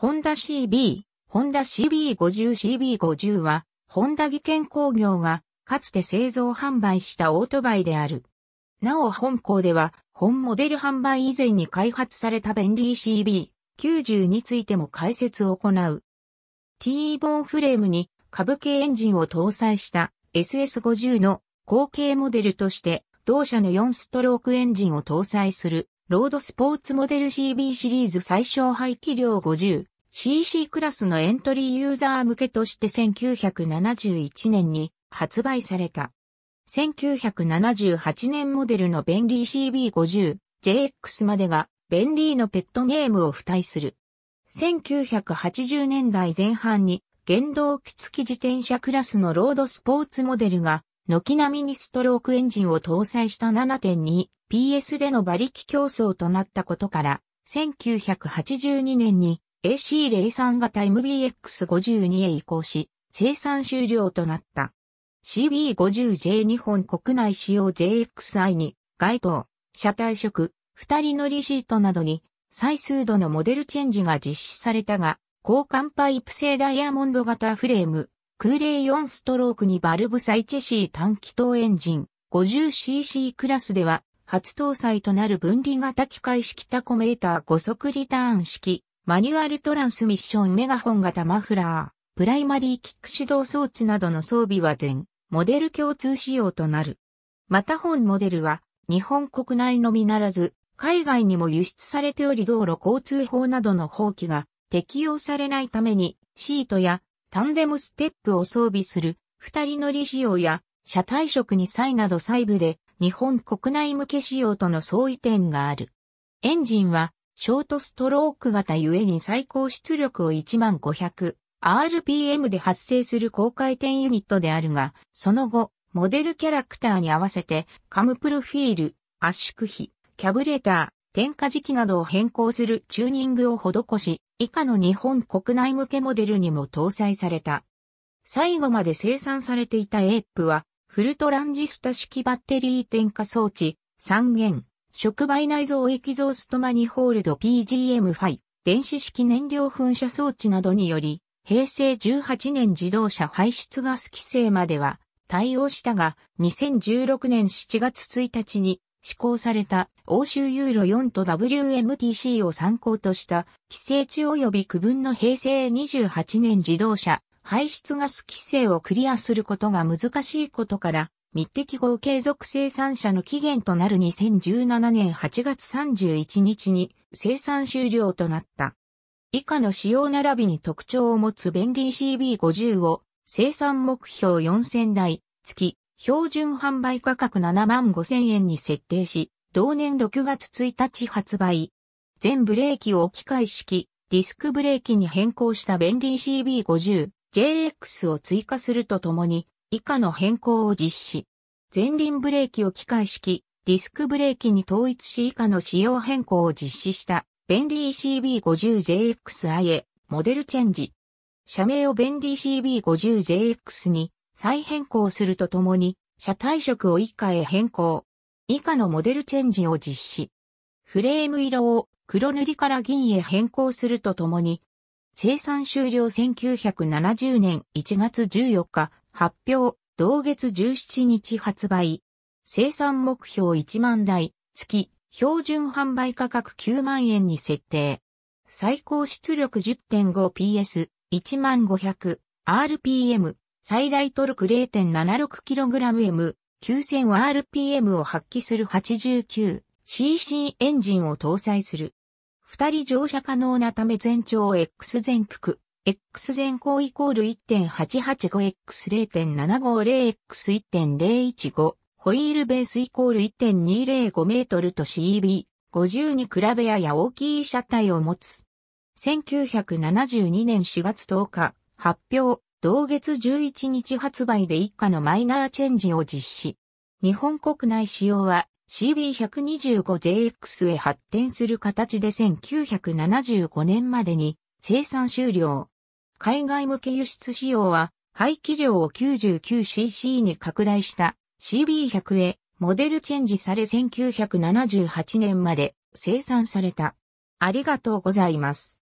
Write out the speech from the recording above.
ホンダ CB、ホンダ CB50、CB50 は、ホンダ技研工業が、かつて製造販売したオートバイである。なお本校では、本モデル販売以前に開発されたベンリー CB90 についても解説を行う。T ボーンフレームに株系エンジンを搭載した SS50 の後継モデルとして同社の4ストロークエンジンを搭載するロードスポーツモデル CB シリーズ最小排気量50 CC クラスのエントリーユーザー向けとして1971年に発売された。1978年モデルのベンリー CB50、JX までがベンリーのペットネームを付帯する。1980年代前半に原動機付き自転車クラスのロードスポーツモデルが軒並みにストロークエンジンを搭載した 7.2PS での馬力競争となったことから、1982年に AC03 型 MBX52 へ移行し、生産終了となった。CB50J 日本国内使用 JXI に、該当、車体色、二人乗りシートなどに、最数度のモデルチェンジが実施されたが、交換パイプ製ダイヤモンド型フレーム、空冷4ストロークにバルブサイチェシー短気筒エンジン、50cc クラスでは、初搭載となる分離型機械式タコメーター5速リターン式、マニュアルトランスミッションメガホン型マフラー、プライマリーキック指導装置などの装備は全、モデル共通仕様となる。また本モデルは、日本国内のみならず、海外にも輸出されており道路交通法などの法規が適用されないために、シートやタンデムステップを装備する、二人乗り仕様や、車体色に際など細部で、日本国内向け仕様との相違点がある。エンジンは、ショートストローク型ゆえに最高出力を 1500rpm で発生する高回転ユニットであるが、その後、モデルキャラクターに合わせて、カムプロフィール、圧縮比、キャブレーター、点火時期などを変更するチューニングを施し、以下の日本国内向けモデルにも搭載された。最後まで生産されていたエープは、フルトランジスタ式バッテリー点火装置、3元、触媒内蔵液ゾーストマニホールド PGM5 電子式燃料噴射装置などにより、平成18年自動車排出ガス規制までは対応したが、2016年7月1日に施行された欧州ユーロ4と WMTC を参考とした規制値及び区分の平成28年自動車排出ガス規制をクリアすることが難しいことから密適合継続生産者の期限となる2017年8月31日に生産終了となった。以下の使用並びに特徴を持つ便利 CB50 を生産目標4000台月標準販売価格7万5000円に設定し、同年6月1日発売。全ブレーキを置き換え式、ディスクブレーキに変更した便利 CB50、JX を追加するとともに、以下の変更を実施。前輪ブレーキを機械式、ディスクブレーキに統一し以下の仕様変更を実施した、ベンリー c b 5 0 j x i へ、モデルチェンジ。社名をベンリー CB50JX に再変更するとともに、車体色を以下へ変更。以下のモデルチェンジを実施。フレーム色を黒塗りから銀へ変更するとともに、生産終了1970年1月14日、発表、同月17日発売。生産目標1万台、月、標準販売価格9万円に設定。最高出力 10.5PS、1500、RPM、最大トルク 0.76kgM、9000rpm を発揮する 89cc エンジンを搭載する。二人乗車可能なため全長 X 全幅 x 前項イコール 1.885x0.750x1.015 ホイールベースイコール1.205メートルと CB50 に比べやや大きい車体を持つ。1972年4月10日発表、同月11日発売で一家のマイナーチェンジを実施。日本国内仕様は CB125JX へ発展する形で1975年までに生産終了。海外向け輸出仕様は、排気量を 99cc に拡大した CB100 へモデルチェンジされ1978年まで生産された。ありがとうございます。